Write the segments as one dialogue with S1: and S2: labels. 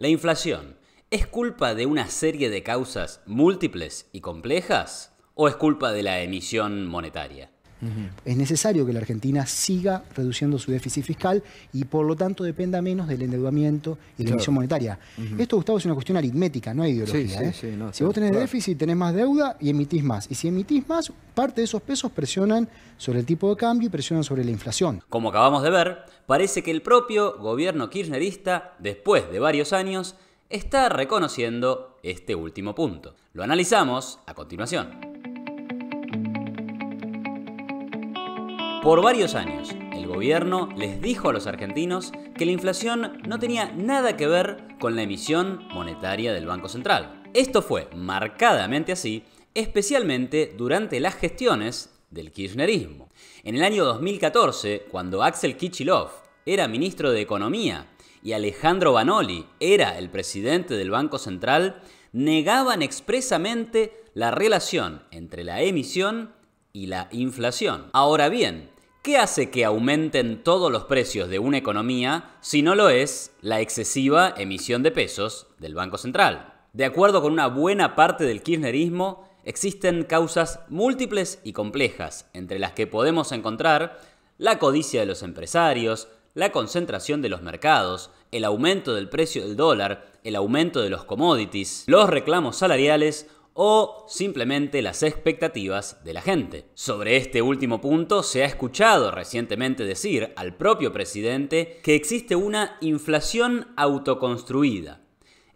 S1: ¿La inflación es culpa de una serie de causas múltiples y complejas o es culpa de la emisión monetaria?
S2: Es necesario que la Argentina siga reduciendo su déficit fiscal y por lo tanto dependa menos del endeudamiento y la emisión monetaria. Esto, Gustavo, es una cuestión aritmética, no hay ideología. ¿eh? si vos tenés déficit, tenés más deuda y emitís más. Y si emitís más, parte de esos pesos presionan sobre el tipo de cambio y presionan sobre la inflación.
S1: Como acabamos de ver, parece que el propio gobierno kirchnerista, después de varios años, está reconociendo este último punto. Lo analizamos a continuación. Por varios años, el gobierno les dijo a los argentinos que la inflación no tenía nada que ver con la emisión monetaria del Banco Central. Esto fue marcadamente así, especialmente durante las gestiones del kirchnerismo. En el año 2014, cuando Axel Kichilov era ministro de Economía y Alejandro Banoli era el presidente del Banco Central, negaban expresamente la relación entre la emisión y la inflación. Ahora bien, ¿qué hace que aumenten todos los precios de una economía si no lo es la excesiva emisión de pesos del Banco Central? De acuerdo con una buena parte del kirchnerismo, existen causas múltiples y complejas, entre las que podemos encontrar la codicia de los empresarios, la concentración de los mercados, el aumento del precio del dólar, el aumento de los commodities, los reclamos salariales o simplemente las expectativas de la gente. Sobre este último punto se ha escuchado recientemente decir al propio presidente que existe una inflación autoconstruida.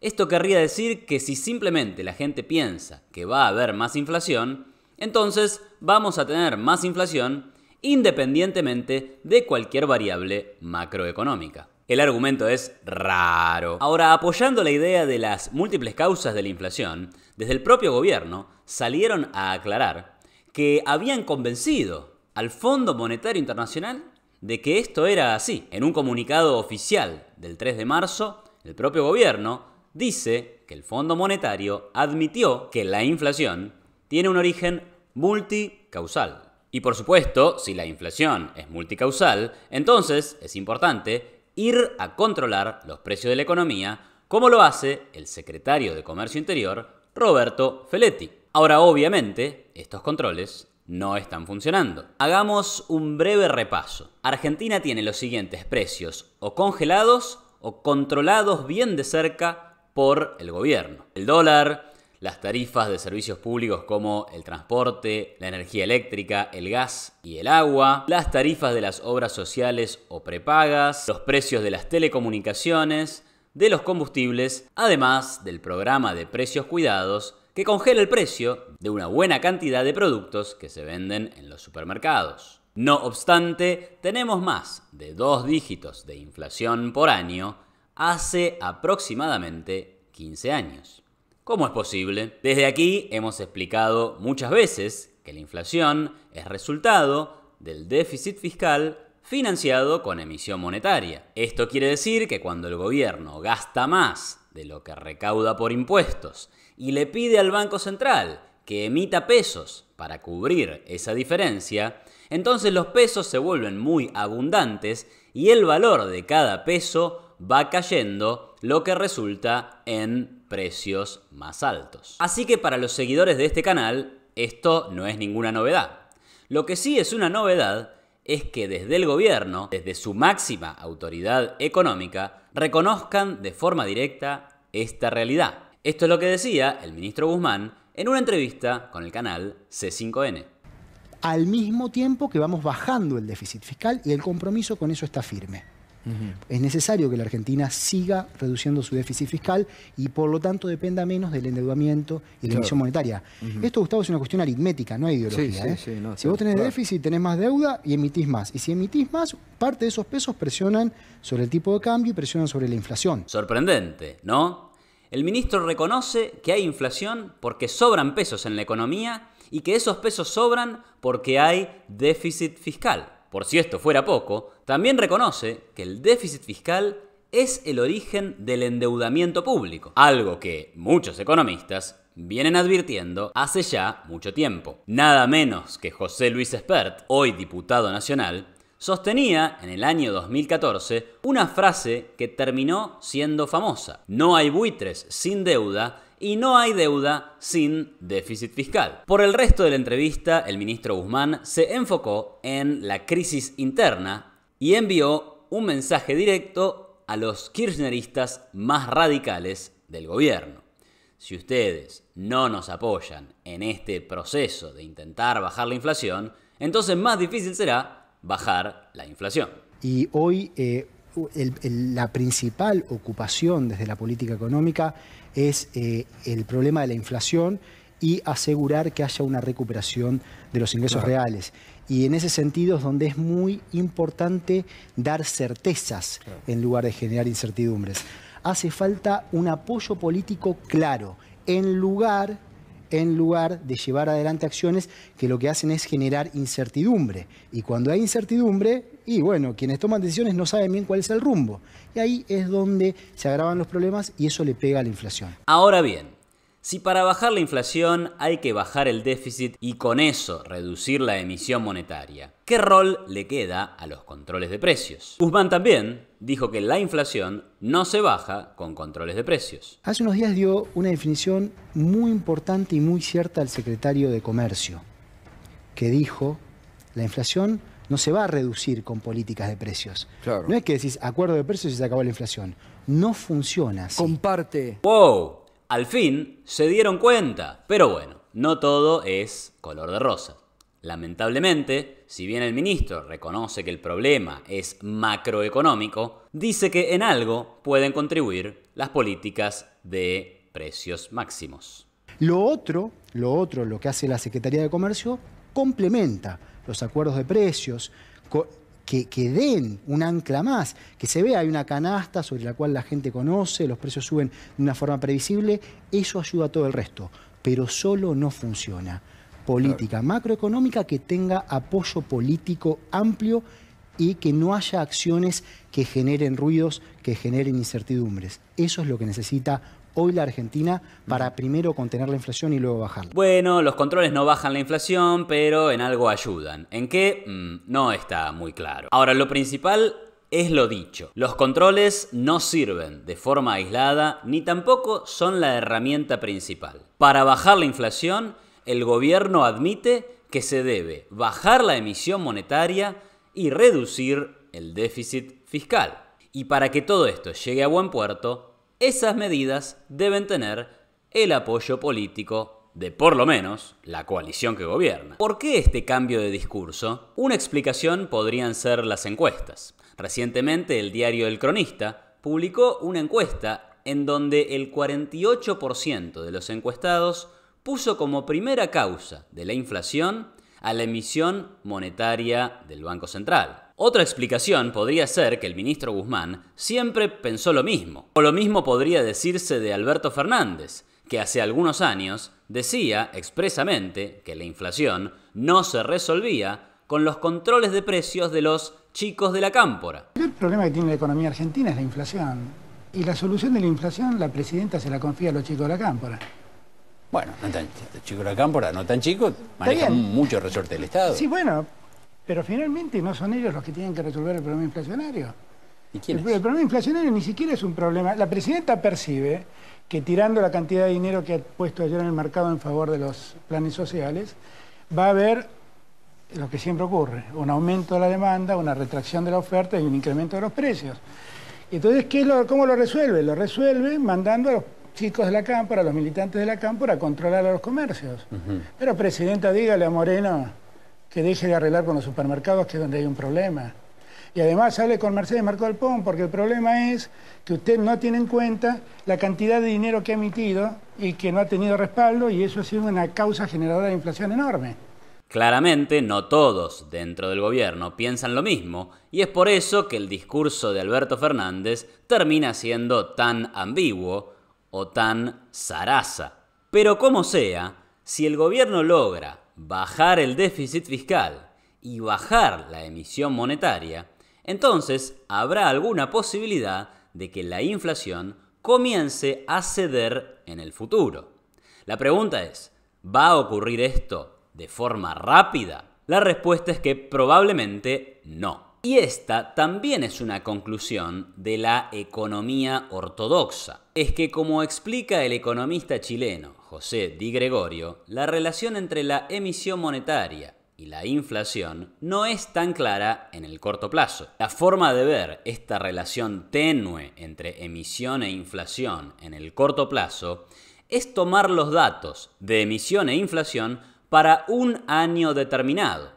S1: Esto querría decir que si simplemente la gente piensa que va a haber más inflación, entonces vamos a tener más inflación independientemente de cualquier variable macroeconómica. El argumento es raro. Ahora, apoyando la idea de las múltiples causas de la inflación, desde el propio gobierno salieron a aclarar que habían convencido al Fondo Monetario Internacional de que esto era así. En un comunicado oficial del 3 de marzo, el propio gobierno dice que el Fondo Monetario admitió que la inflación tiene un origen multicausal. Y por supuesto, si la inflación es multicausal, entonces es importante ir a controlar los precios de la economía, como lo hace el secretario de Comercio Interior, Roberto Feletti. Ahora, obviamente, estos controles no están funcionando. Hagamos un breve repaso. Argentina tiene los siguientes precios, o congelados o controlados bien de cerca por el gobierno. El dólar, las tarifas de servicios públicos como el transporte, la energía eléctrica, el gas y el agua, las tarifas de las obras sociales o prepagas, los precios de las telecomunicaciones, de los combustibles, además del programa de precios cuidados que congela el precio de una buena cantidad de productos que se venden en los supermercados. No obstante, tenemos más de dos dígitos de inflación por año hace aproximadamente 15 años. ¿Cómo es posible? Desde aquí hemos explicado muchas veces que la inflación es resultado del déficit fiscal financiado con emisión monetaria. Esto quiere decir que cuando el gobierno gasta más de lo que recauda por impuestos y le pide al Banco Central que emita pesos para cubrir esa diferencia, entonces los pesos se vuelven muy abundantes y el valor de cada peso va cayendo, lo que resulta en precios más altos. Así que para los seguidores de este canal, esto no es ninguna novedad. Lo que sí es una novedad es que desde el gobierno, desde su máxima autoridad económica, reconozcan de forma directa esta realidad. Esto es lo que decía el ministro Guzmán en una entrevista con el canal C5N.
S2: Al mismo tiempo que vamos bajando el déficit fiscal y el compromiso con eso está firme. Es necesario que la Argentina siga reduciendo su déficit fiscal y por lo tanto dependa menos del endeudamiento y la emisión monetaria. Esto, Gustavo, es una cuestión aritmética, no hay ideología. ¿eh?
S1: si vos tenés déficit,
S2: tenés más deuda y emitís más. Y si emitís más, parte de esos pesos presionan sobre el tipo de cambio y presionan sobre la inflación.
S1: Sorprendente, ¿no? El ministro reconoce que hay inflación porque sobran pesos en la economía y que esos pesos sobran porque hay déficit fiscal. Por si esto fuera poco, también reconoce que el déficit fiscal es el origen del endeudamiento público, algo que muchos economistas vienen advirtiendo hace ya mucho tiempo. Nada menos que José Luis Espert, hoy diputado nacional, sostenía en el año 2014 una frase que terminó siendo famosa. No hay buitres sin deuda y no hay deuda sin déficit fiscal. Por el resto de la entrevista, el ministro Guzmán se enfocó en la crisis interna y envió un mensaje directo a los kirchneristas más radicales del gobierno. Si ustedes no nos apoyan en este proceso de intentar bajar la inflación, entonces más difícil será bajar la inflación.
S2: Y hoy eh, la principal ocupación desde la política económica es eh, el problema de la inflación y asegurar que haya una recuperación de los ingresos reales. Y en ese sentido es donde es muy importante dar certezas en lugar de generar incertidumbres. Hace falta un apoyo político claro, en lugar en lugar de llevar adelante acciones que lo que hacen es generar incertidumbre. Y cuando hay incertidumbre, y bueno, quienes toman decisiones no saben bien cuál es el rumbo. Y ahí es donde se agravan los problemas y eso le pega a la inflación.
S1: Ahora bien, si para bajar la inflación hay que bajar el déficit y con eso reducir la emisión monetaria, ¿qué rol le queda a los controles de precios? Guzmán también dijo que la inflación no se baja con controles de precios.
S2: Hace unos días dio una definición muy importante y muy cierta al secretario de Comercio, que dijo, la inflación no se va a reducir con políticas de precios. No es que decís acuerdo de precios y se acabó la inflación. No funciona Comparte.
S1: ¡Wow! al fin se dieron cuenta. Pero bueno, no todo es color de rosa. Lamentablemente, si bien el ministro reconoce que el problema es macroeconómico, dice que en algo pueden contribuir las políticas de precios máximos.
S2: Lo otro, lo otro, lo que hace la Secretaría de Comercio, complementa los acuerdos de precios, que, den un ancla más, que se vea, hay una canasta sobre la cual la gente conoce, los precios suben de una forma previsible, eso ayuda a todo el resto, pero solo no funciona. Política macroeconómica que tenga apoyo político amplio y que no haya acciones que generen ruidos, que generen incertidumbres. Eso es lo que necesita hoy la Argentina para primero contener la inflación y luego bajarla?
S1: Bueno, los controles no bajan la inflación, pero en algo ayudan. ¿En qué? Mm, no está muy claro. Ahora, lo principal es lo dicho. Los controles no sirven de forma aislada ni tampoco son la herramienta principal. Para bajar la inflación, el gobierno admite que se debe bajar la emisión monetaria y reducir el déficit fiscal. Y para que todo esto llegue a buen puerto, esas medidas deben tener el apoyo político de por lo menos la coalición que gobierna. ¿Por qué este cambio de discurso? Una explicación podrían ser las encuestas. Recientemente el diario El Cronista publicó una encuesta en donde el 48% de los encuestados puso como primera causa de la inflación a la emisión monetaria del Banco Central. Otra explicación podría ser que el ministro Guzmán siempre pensó lo mismo, o lo mismo podría decirse de Alberto Fernández, que hace algunos años decía expresamente que la inflación no se resolvía con los controles de precios de los chicos de la cámpora.
S3: El problema que tiene la economía argentina es la inflación. Y la solución de la inflación la presidenta se la confía a los chicos de la cámpora.
S1: Bueno, no tan chicos de la cámpora, no tan chicos,
S3: manejan mucho
S1: resorte del Estado.
S3: Sí, bueno, pero finalmente no son ellos los que tienen que resolver el problema inflacionario. ¿Y quién el, problema inflacionario ni siquiera es un problema. La presidenta percibe que tirando la cantidad de dinero que ha puesto ayer en el mercado en favor de los planes sociales, va a haber lo que siempre ocurre, un aumento de la demanda, una retracción de la oferta y un incremento de los precios. Entonces, ¿cómo lo resuelve? Lo resuelve mandando a los chicos de la Cámpora, a los militantes de la Cámpora, a controlar a los comercios. Pero, Presidenta, dígale a Moreno que deje de arreglar con los supermercados, que es donde hay un problema. Y además sale con Mercedes Marco del Pón, porque el problema es que usted no tiene en cuenta la cantidad de dinero que ha emitido y que no ha tenido respaldo, y eso ha sido una causa generadora de inflación enorme.
S1: Claramente no todos dentro del gobierno piensan lo mismo, y es por eso que el discurso de Alberto Fernández termina siendo tan ambiguo o tan zaraza. Pero como sea, si el gobierno logra bajar el déficit fiscal y bajar la emisión monetaria, entonces habrá alguna posibilidad de que la inflación comience a ceder en el futuro. La pregunta es, ¿va a ocurrir esto de forma rápida? La respuesta es que probablemente no. Y esta también es una conclusión de la economía ortodoxa. Es que como explica el economista chileno José Di Gregorio, la relación entre la emisión monetaria y la inflación no es tan clara en el corto plazo. La forma de ver esta relación tenue entre emisión e inflación en el corto plazo es tomar los datos de emisión e inflación para un año determinado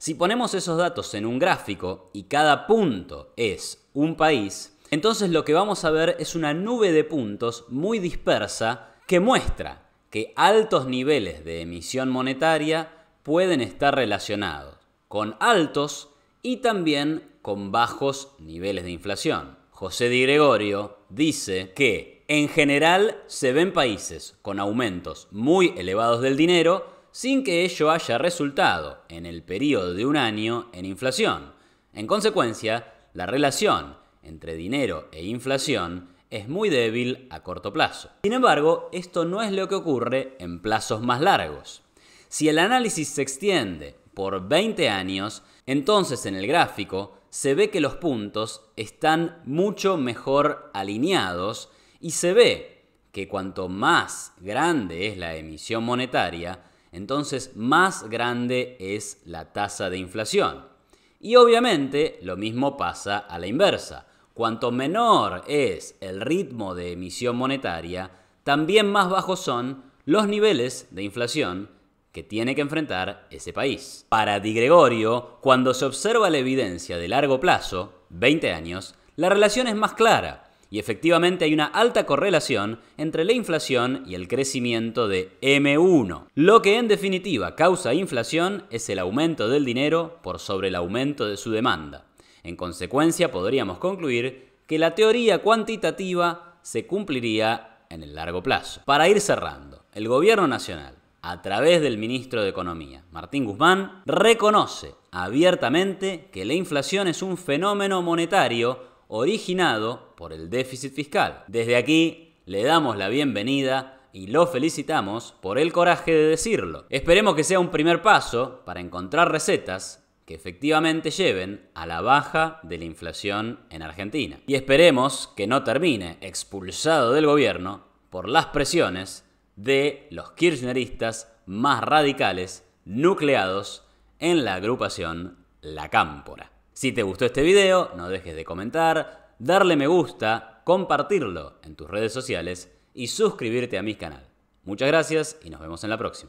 S1: si ponemos esos datos en un gráfico y cada punto es un país, entonces lo que vamos a ver es una nube de puntos muy dispersa que muestra que altos niveles de emisión monetaria pueden estar relacionados con altos y también con bajos niveles de inflación. José Di Gregorio dice que en general se ven países con aumentos muy elevados del dinero sin que ello haya resultado, en el periodo de un año, en inflación. En consecuencia, la relación entre dinero e inflación es muy débil a corto plazo. Sin embargo, esto no es lo que ocurre en plazos más largos. Si el análisis se extiende por 20 años, entonces en el gráfico se ve que los puntos están mucho mejor alineados y se ve que cuanto más grande es la emisión monetaria, entonces, más grande es la tasa de inflación. Y obviamente, lo mismo pasa a la inversa. Cuanto menor es el ritmo de emisión monetaria, también más bajos son los niveles de inflación que tiene que enfrentar ese país. Para Di Gregorio, cuando se observa la evidencia de largo plazo, 20 años, la relación es más clara. Y efectivamente hay una alta correlación entre la inflación y el crecimiento de M1. Lo que en definitiva causa inflación es el aumento del dinero por sobre el aumento de su demanda. En consecuencia podríamos concluir que la teoría cuantitativa se cumpliría en el largo plazo. Para ir cerrando, el gobierno nacional a través del ministro de Economía, Martín Guzmán, reconoce abiertamente que la inflación es un fenómeno monetario originado por el déficit fiscal. Desde aquí le damos la bienvenida y lo felicitamos por el coraje de decirlo. Esperemos que sea un primer paso para encontrar recetas que efectivamente lleven a la baja de la inflación en Argentina. Y esperemos que no termine expulsado del gobierno por las presiones de los kirchneristas más radicales nucleados en la agrupación La Cámpora. Si te gustó este video, no dejes de comentar, darle me gusta, compartirlo en tus redes sociales y suscribirte a mi canal. Muchas gracias y nos vemos en la próxima.